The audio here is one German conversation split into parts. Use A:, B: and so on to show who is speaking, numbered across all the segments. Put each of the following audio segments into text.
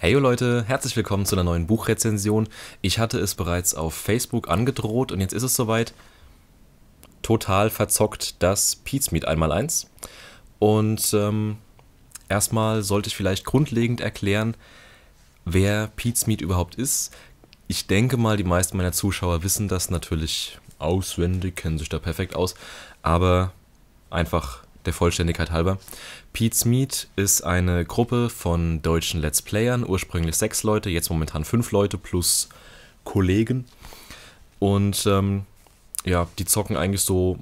A: Heyo Leute, herzlich willkommen zu einer neuen Buchrezension. Ich hatte es bereits auf Facebook angedroht und jetzt ist es soweit. Total verzockt das Pizmeet einmal eins. Und ähm, erstmal sollte ich vielleicht grundlegend erklären, wer Pizmeet überhaupt ist. Ich denke mal, die meisten meiner Zuschauer wissen das natürlich auswendig, kennen sich da perfekt aus. Aber einfach der Vollständigkeit halber. Pete's Meet ist eine Gruppe von deutschen Let's Playern, ursprünglich sechs Leute, jetzt momentan fünf Leute plus Kollegen. Und ähm, ja, die zocken eigentlich so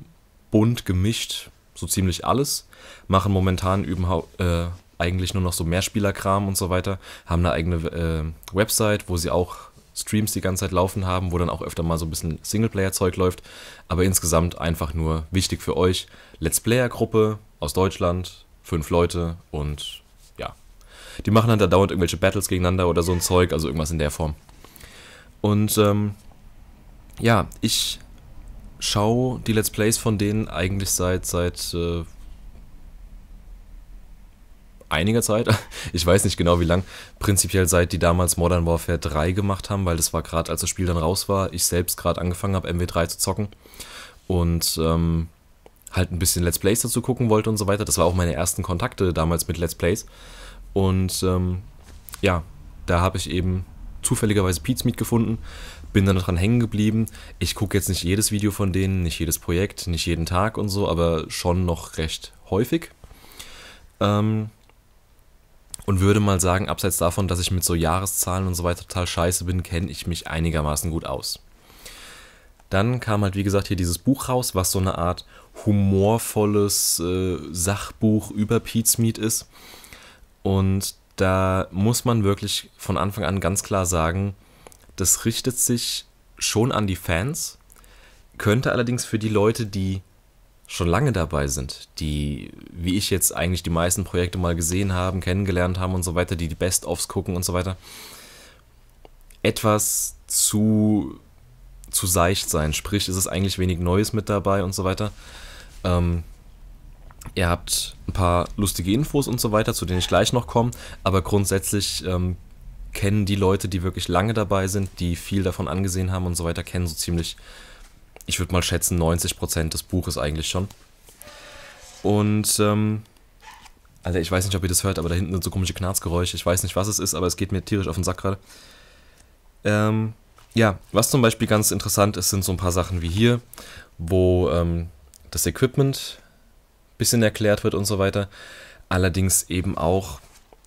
A: bunt gemischt, so ziemlich alles. Machen momentan überhaupt, äh, eigentlich nur noch so Mehrspielerkram und so weiter. Haben eine eigene äh, Website, wo sie auch Streams die ganze Zeit laufen haben, wo dann auch öfter mal so ein bisschen Singleplayer-Zeug läuft. Aber insgesamt einfach nur wichtig für euch. Let's Player-Gruppe aus Deutschland, fünf Leute und ja. Die machen dann da dauernd irgendwelche Battles gegeneinander oder so ein Zeug, also irgendwas in der Form. Und ähm, ja, ich schaue die Let's Plays von denen eigentlich seit, seit äh, einiger Zeit, ich weiß nicht genau wie lang, prinzipiell seit die damals Modern Warfare 3 gemacht haben, weil das war gerade, als das Spiel dann raus war, ich selbst gerade angefangen habe, MW3 zu zocken und ähm, halt ein bisschen Let's Plays dazu gucken wollte und so weiter. Das war auch meine ersten Kontakte damals mit Let's Plays. Und ähm, ja, da habe ich eben zufälligerweise Pete's Meet gefunden, bin dann dran hängen geblieben. Ich gucke jetzt nicht jedes Video von denen, nicht jedes Projekt, nicht jeden Tag und so, aber schon noch recht häufig. Ähm, und würde mal sagen, abseits davon, dass ich mit so Jahreszahlen und so weiter total scheiße bin, kenne ich mich einigermaßen gut aus. Dann kam halt, wie gesagt, hier dieses Buch raus, was so eine Art humorvolles äh, Sachbuch über Pete's Meat ist. Und da muss man wirklich von Anfang an ganz klar sagen, das richtet sich schon an die Fans, könnte allerdings für die Leute, die schon lange dabei sind, die, wie ich jetzt eigentlich die meisten Projekte mal gesehen haben, kennengelernt haben und so weiter, die die Best-ofs gucken und so weiter, etwas zu, zu seicht sein. Sprich, ist es eigentlich wenig Neues mit dabei und so weiter. Ähm, ihr habt ein paar lustige Infos und so weiter, zu denen ich gleich noch komme, aber grundsätzlich ähm, kennen die Leute, die wirklich lange dabei sind, die viel davon angesehen haben und so weiter, kennen so ziemlich ich würde mal schätzen, 90 des Buches eigentlich schon. Und, ähm, Alter, ich weiß nicht, ob ihr das hört, aber da hinten sind so komische Knarzgeräusche. Ich weiß nicht, was es ist, aber es geht mir tierisch auf den Sack gerade. Ähm, ja, was zum Beispiel ganz interessant ist, sind so ein paar Sachen wie hier, wo ähm, das Equipment bisschen erklärt wird und so weiter. Allerdings eben auch,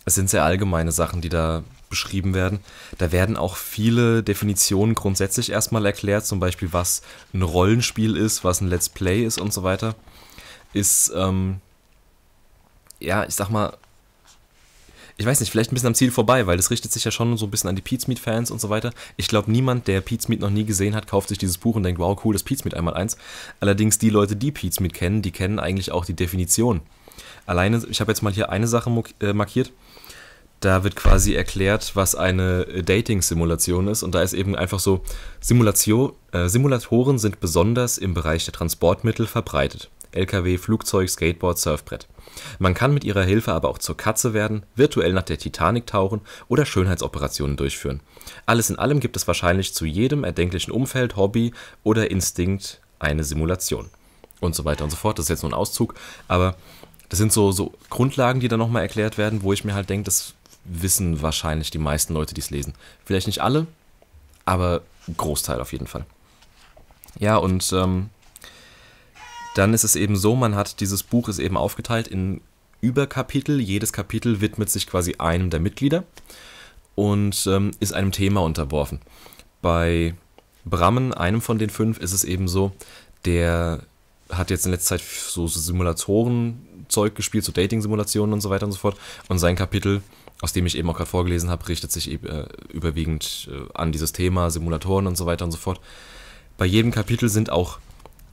A: es sind sehr allgemeine Sachen, die da beschrieben werden. Da werden auch viele Definitionen grundsätzlich erstmal erklärt, zum Beispiel was ein Rollenspiel ist, was ein Let's Play ist und so weiter. Ist, ähm, ja, ich sag mal, ich weiß nicht, vielleicht ein bisschen am Ziel vorbei, weil das richtet sich ja schon so ein bisschen an die Pizmeat Fans und so weiter. Ich glaube, niemand, der Pizmeat noch nie gesehen hat, kauft sich dieses Buch und denkt, wow, cool, das Pizmeat einmal eins. Allerdings die Leute, die Pizmeat kennen, die kennen eigentlich auch die Definition. Alleine, ich habe jetzt mal hier eine Sache äh, markiert da wird quasi erklärt, was eine äh, Dating-Simulation ist. Und da ist eben einfach so, Simulation, äh, Simulatoren sind besonders im Bereich der Transportmittel verbreitet. Lkw, Flugzeug, Skateboard, Surfbrett. Man kann mit ihrer Hilfe aber auch zur Katze werden, virtuell nach der Titanic tauchen oder Schönheitsoperationen durchführen. Alles in allem gibt es wahrscheinlich zu jedem erdenklichen Umfeld, Hobby oder Instinkt eine Simulation. Und so weiter und so fort. Das ist jetzt nur ein Auszug, aber das sind so, so Grundlagen, die da nochmal erklärt werden, wo ich mir halt denke, das wissen wahrscheinlich die meisten Leute, die es lesen. Vielleicht nicht alle, aber Großteil auf jeden Fall. Ja, und ähm, dann ist es eben so, man hat dieses Buch ist eben aufgeteilt in Überkapitel. Jedes Kapitel widmet sich quasi einem der Mitglieder und ähm, ist einem Thema unterworfen. Bei Brammen, einem von den fünf, ist es eben so, der hat jetzt in letzter Zeit so Simulatoren-Zeug gespielt, so Dating-Simulationen und so weiter und so fort. Und sein Kapitel aus dem ich eben auch gerade vorgelesen habe, richtet sich eben, äh, überwiegend äh, an dieses Thema, Simulatoren und so weiter und so fort. Bei jedem Kapitel sind auch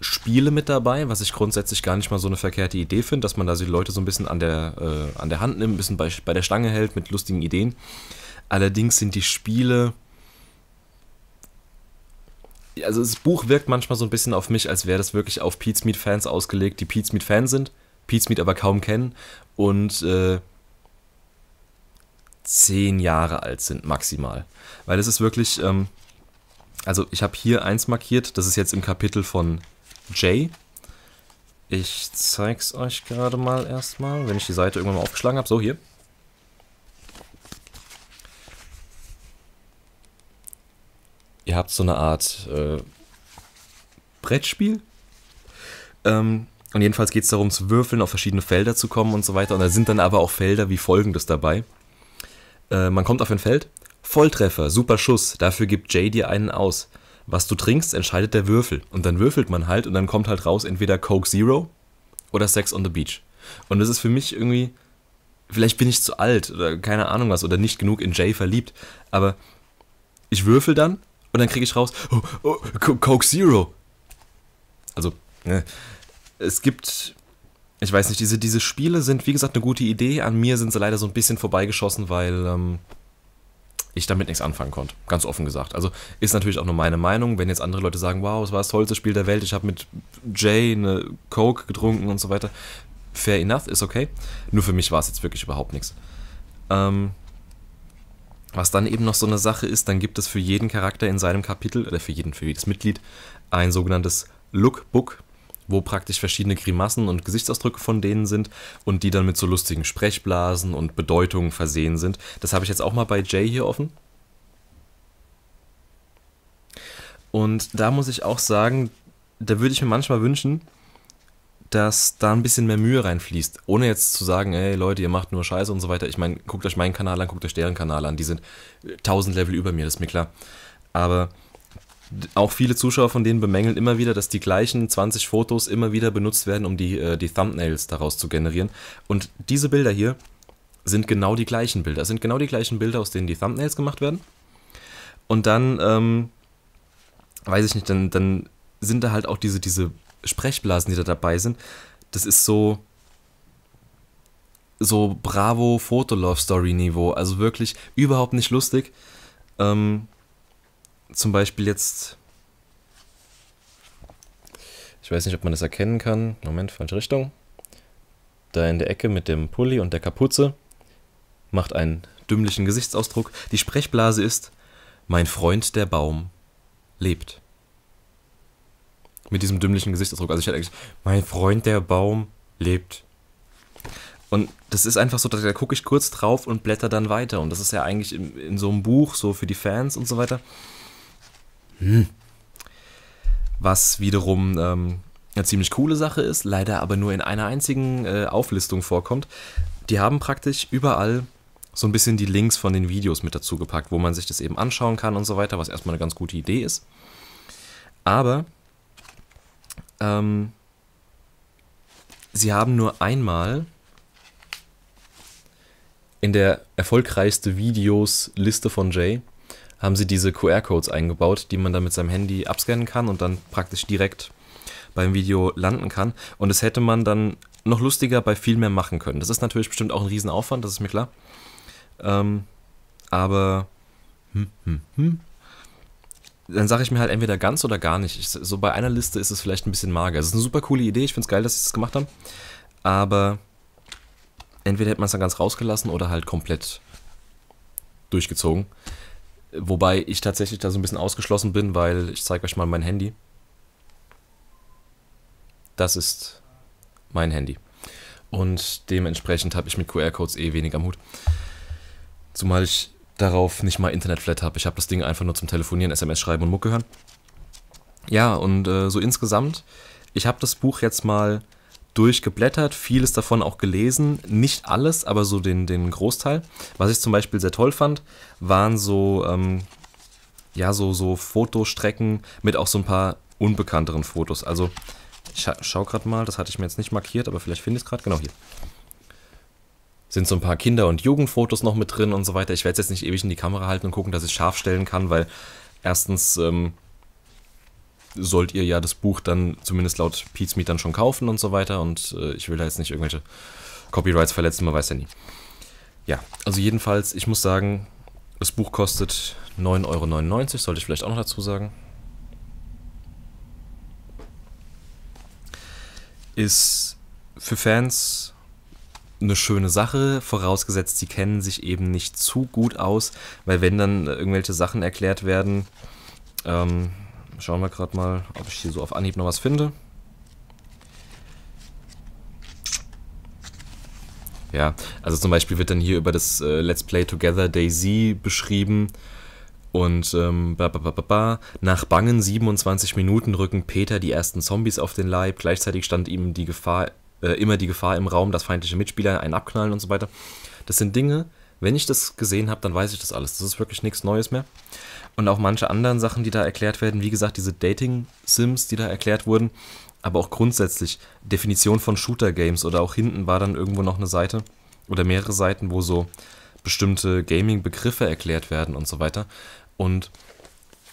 A: Spiele mit dabei, was ich grundsätzlich gar nicht mal so eine verkehrte Idee finde, dass man da die Leute so ein bisschen an der, äh, an der Hand nimmt, ein bisschen bei, bei der Stange hält mit lustigen Ideen. Allerdings sind die Spiele. Also das Buch wirkt manchmal so ein bisschen auf mich, als wäre das wirklich auf Pete's Meat Fans ausgelegt, die Pete's Meat Fans sind, Pete Meat aber kaum kennen und äh, zehn Jahre alt sind maximal. Weil es ist wirklich, ähm, also ich habe hier eins markiert, das ist jetzt im Kapitel von Jay. Ich zeig's euch gerade mal erstmal, wenn ich die Seite irgendwann mal aufgeschlagen habe. So, hier. Ihr habt so eine Art äh, Brettspiel. Ähm, und jedenfalls geht es darum, zu würfeln, auf verschiedene Felder zu kommen und so weiter. Und da sind dann aber auch Felder wie folgendes dabei. Äh, man kommt auf ein Feld. Volltreffer, super Schuss, dafür gibt Jay dir einen aus. Was du trinkst, entscheidet der Würfel. Und dann würfelt man halt und dann kommt halt raus entweder Coke Zero oder Sex on the Beach. Und das ist für mich irgendwie, vielleicht bin ich zu alt oder keine Ahnung was oder nicht genug in Jay verliebt, aber ich würfel dann und dann kriege ich raus, oh, oh, Coke Zero. Also, ne, es gibt ich weiß nicht, diese, diese Spiele sind, wie gesagt, eine gute Idee. An mir sind sie leider so ein bisschen vorbeigeschossen, weil ähm, ich damit nichts anfangen konnte. Ganz offen gesagt. Also ist natürlich auch nur meine Meinung. Wenn jetzt andere Leute sagen, wow, es war das tollste Spiel der Welt, ich habe mit Jay eine Coke getrunken und so weiter. Fair enough, ist okay. Nur für mich war es jetzt wirklich überhaupt nichts. Ähm, was dann eben noch so eine Sache ist, dann gibt es für jeden Charakter in seinem Kapitel, oder für jeden, für jedes Mitglied, ein sogenanntes Lookbook wo praktisch verschiedene Grimassen und Gesichtsausdrücke von denen sind und die dann mit so lustigen Sprechblasen und Bedeutungen versehen sind. Das habe ich jetzt auch mal bei Jay hier offen. Und da muss ich auch sagen, da würde ich mir manchmal wünschen, dass da ein bisschen mehr Mühe reinfließt. Ohne jetzt zu sagen, ey Leute, ihr macht nur Scheiße und so weiter. Ich meine, guckt euch meinen Kanal an, guckt euch deren Kanal an. Die sind 1000 Level über mir, das ist mir klar. Aber auch viele Zuschauer von denen bemängeln immer wieder, dass die gleichen 20 Fotos immer wieder benutzt werden, um die, äh, die Thumbnails daraus zu generieren. Und diese Bilder hier sind genau die gleichen Bilder. Es sind genau die gleichen Bilder, aus denen die Thumbnails gemacht werden. Und dann, ähm, weiß ich nicht, dann, dann sind da halt auch diese, diese Sprechblasen, die da dabei sind. Das ist so, so Bravo Fotolove Story Niveau. Also wirklich überhaupt nicht lustig. Ähm, zum Beispiel jetzt. Ich weiß nicht, ob man das erkennen kann. Moment, falsche Richtung. Da in der Ecke mit dem Pulli und der Kapuze macht einen dümmlichen Gesichtsausdruck. Die Sprechblase ist: Mein Freund der Baum lebt. Mit diesem dümmlichen Gesichtsausdruck. Also ich hätte eigentlich: Mein Freund der Baum lebt. Und das ist einfach so, da, gucke ich kurz drauf und blätter dann weiter. Und das ist ja eigentlich in, in so einem Buch, so für die Fans und so weiter. Hm. Was wiederum ähm, eine ziemlich coole Sache ist, leider aber nur in einer einzigen äh, Auflistung vorkommt. Die haben praktisch überall so ein bisschen die Links von den Videos mit dazu gepackt, wo man sich das eben anschauen kann und so weiter, was erstmal eine ganz gute Idee ist. Aber ähm, sie haben nur einmal in der erfolgreichste Videos-Liste von Jay haben sie diese QR-Codes eingebaut, die man dann mit seinem Handy abscannen kann und dann praktisch direkt beim Video landen kann. Und das hätte man dann noch lustiger bei viel mehr machen können. Das ist natürlich bestimmt auch ein Riesenaufwand, das ist mir klar. Ähm, aber hm, hm, hm. dann sage ich mir halt entweder ganz oder gar nicht. Ich, so bei einer Liste ist es vielleicht ein bisschen mager. Es ist eine super coole Idee, ich finde es geil, dass sie das gemacht haben. Aber entweder hätte man es dann ganz rausgelassen oder halt komplett durchgezogen. Wobei ich tatsächlich da so ein bisschen ausgeschlossen bin, weil ich zeige euch mal mein Handy. Das ist mein Handy. Und dementsprechend habe ich mit QR-Codes eh wenig am Hut. Zumal ich darauf nicht mal Internetflat habe. Ich habe das Ding einfach nur zum Telefonieren, SMS schreiben und Mucke hören. Ja, und äh, so insgesamt, ich habe das Buch jetzt mal durchgeblättert, vieles davon auch gelesen. Nicht alles, aber so den, den Großteil. Was ich zum Beispiel sehr toll fand, waren so, ähm, ja, so, so Fotostrecken mit auch so ein paar unbekannteren Fotos. Also, ich scha schau gerade mal, das hatte ich mir jetzt nicht markiert, aber vielleicht finde ich es gerade. Genau hier. Sind so ein paar Kinder- und Jugendfotos noch mit drin und so weiter. Ich werde es jetzt nicht ewig in die Kamera halten und gucken, dass ich scharf stellen kann, weil erstens. Ähm, sollt ihr ja das Buch dann zumindest laut Pete's Meet dann schon kaufen und so weiter. Und äh, ich will da jetzt nicht irgendwelche Copyrights verletzen, man weiß ja nie. Ja, also jedenfalls, ich muss sagen, das Buch kostet 9,99 Euro, sollte ich vielleicht auch noch dazu sagen. Ist für Fans eine schöne Sache, vorausgesetzt, sie kennen sich eben nicht zu gut aus, weil wenn dann irgendwelche Sachen erklärt werden, ähm, Schauen wir gerade mal, ob ich hier so auf Anhieb noch was finde. Ja, also zum Beispiel wird dann hier über das äh, Let's Play Together Daisy beschrieben. Und ähm, ba, ba, ba, nach bangen 27 Minuten rücken Peter die ersten Zombies auf den Leib. Gleichzeitig stand ihm die Gefahr, äh, immer die Gefahr im Raum, dass feindliche Mitspieler einen abknallen und so weiter. Das sind Dinge, wenn ich das gesehen habe, dann weiß ich das alles. Das ist wirklich nichts Neues mehr. Und auch manche anderen Sachen, die da erklärt werden, wie gesagt, diese Dating-Sims, die da erklärt wurden, aber auch grundsätzlich Definition von Shooter-Games oder auch hinten war dann irgendwo noch eine Seite oder mehrere Seiten, wo so bestimmte Gaming-Begriffe erklärt werden und so weiter. Und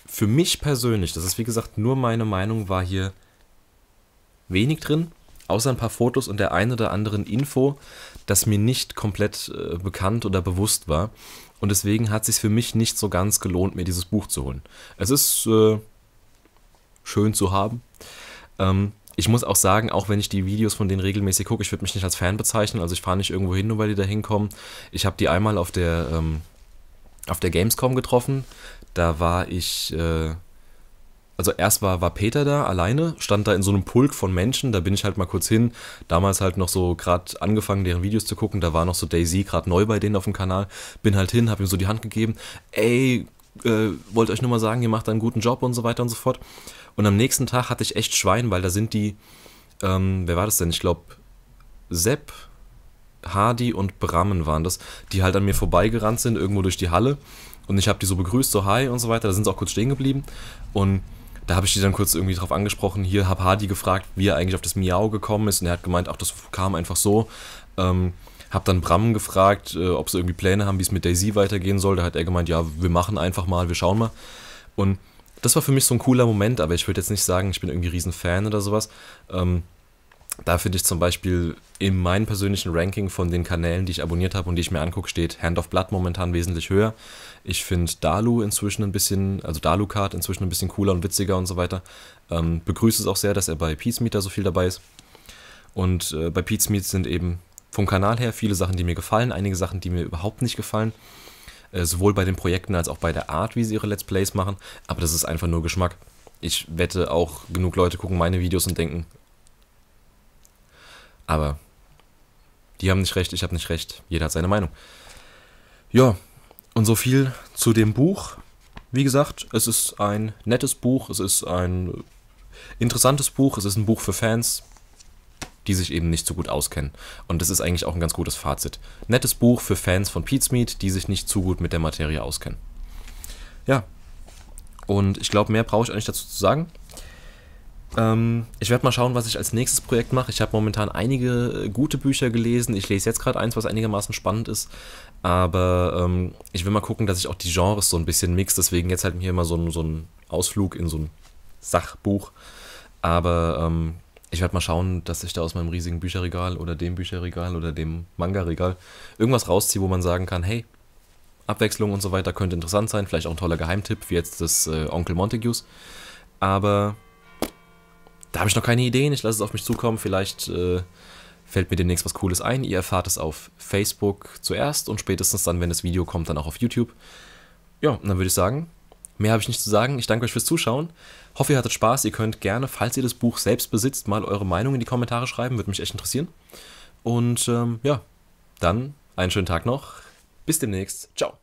A: für mich persönlich, das ist wie gesagt nur meine Meinung, war hier wenig drin, außer ein paar Fotos und der ein oder anderen Info, das mir nicht komplett äh, bekannt oder bewusst war. Und deswegen hat es sich für mich nicht so ganz gelohnt, mir dieses Buch zu holen. Es ist äh, schön zu haben. Ähm, ich muss auch sagen, auch wenn ich die Videos von denen regelmäßig gucke, ich würde mich nicht als Fan bezeichnen. Also ich fahre nicht irgendwo hin, nur weil die da hinkommen. Ich habe die einmal auf der, ähm, auf der Gamescom getroffen. Da war ich, äh, also erst war, war Peter da alleine, stand da in so einem Pulk von Menschen, da bin ich halt mal kurz hin, damals halt noch so gerade angefangen, deren Videos zu gucken, da war noch so Daisy gerade neu bei denen auf dem Kanal, bin halt hin, habe ihm so die Hand gegeben, ey, äh, wollte euch nur mal sagen, ihr macht einen guten Job und so weiter und so fort. Und am nächsten Tag hatte ich echt Schwein, weil da sind die, ähm, wer war das denn? Ich glaube, Sepp, Hardy und Brammen waren das, die halt an mir vorbeigerannt sind, irgendwo durch die Halle. Und ich habe die so begrüßt, so hi und so weiter. Da sind sie auch kurz stehen geblieben. Und da habe ich die dann kurz irgendwie drauf angesprochen. Hier habe Hardy gefragt, wie er eigentlich auf das Miau gekommen ist. Und er hat gemeint, auch das kam einfach so. Ähm, habe dann Bram gefragt, äh, ob sie irgendwie Pläne haben, wie es mit Daisy weitergehen soll. Da hat er gemeint, ja, wir machen einfach mal, wir schauen mal. Und das war für mich so ein cooler Moment, aber ich würde jetzt nicht sagen, ich bin irgendwie riesen Fan oder sowas. Ähm, da finde ich zum Beispiel in meinem persönlichen Ranking von den Kanälen, die ich abonniert habe und die ich mir angucke, steht Hand of Blood momentan wesentlich höher. Ich finde Dalu inzwischen ein bisschen, also Dalu Card inzwischen ein bisschen cooler und witziger und so weiter. Ähm, begrüße es auch sehr, dass er bei Peace da so viel dabei ist. Und äh, bei Pete's Meets sind eben vom Kanal her viele Sachen, die mir gefallen, einige Sachen, die mir überhaupt nicht gefallen. Äh, sowohl bei den Projekten als auch bei der Art, wie sie ihre Let's Plays machen. Aber das ist einfach nur Geschmack. Ich wette auch, genug Leute gucken meine Videos und denken, aber die haben nicht recht, ich habe nicht recht. Jeder hat seine Meinung. Ja, und so viel zu dem Buch. Wie gesagt, es ist ein nettes Buch, es ist ein interessantes Buch, es ist ein Buch für Fans, die sich eben nicht so gut auskennen. Und das ist eigentlich auch ein ganz gutes Fazit. Nettes Buch für Fans von Pete's Meat, die sich nicht zu gut mit der Materie auskennen. Ja, und ich glaube, mehr brauche ich eigentlich dazu zu sagen. Ähm, ich werde mal schauen, was ich als nächstes Projekt mache. Ich habe momentan einige äh, gute Bücher gelesen. Ich lese jetzt gerade eins, was einigermaßen spannend ist. Aber ähm, ich will mal gucken, dass ich auch die Genres so ein bisschen mix. Deswegen jetzt halt hier mal so ein, so ein Ausflug in so ein Sachbuch. Aber ähm, ich werde mal schauen, dass ich da aus meinem riesigen Bücherregal oder dem Bücherregal oder dem Manga-Regal irgendwas rausziehe, wo man sagen kann, hey, Abwechslung und so weiter könnte interessant sein. Vielleicht auch ein toller Geheimtipp, wie jetzt das äh, Onkel Montagues. Aber da habe ich noch keine Ideen. Ich lasse es auf mich zukommen. Vielleicht äh, fällt mir demnächst was Cooles ein. Ihr erfahrt es auf Facebook zuerst und spätestens dann, wenn das Video kommt, dann auch auf YouTube. Ja, und dann würde ich sagen, mehr habe ich nicht zu sagen. Ich danke euch fürs Zuschauen. Hoffe, ihr hattet Spaß. Ihr könnt gerne, falls ihr das Buch selbst besitzt, mal eure Meinung in die Kommentare schreiben. Würde mich echt interessieren. Und ähm, ja, dann einen schönen Tag noch. Bis demnächst. Ciao.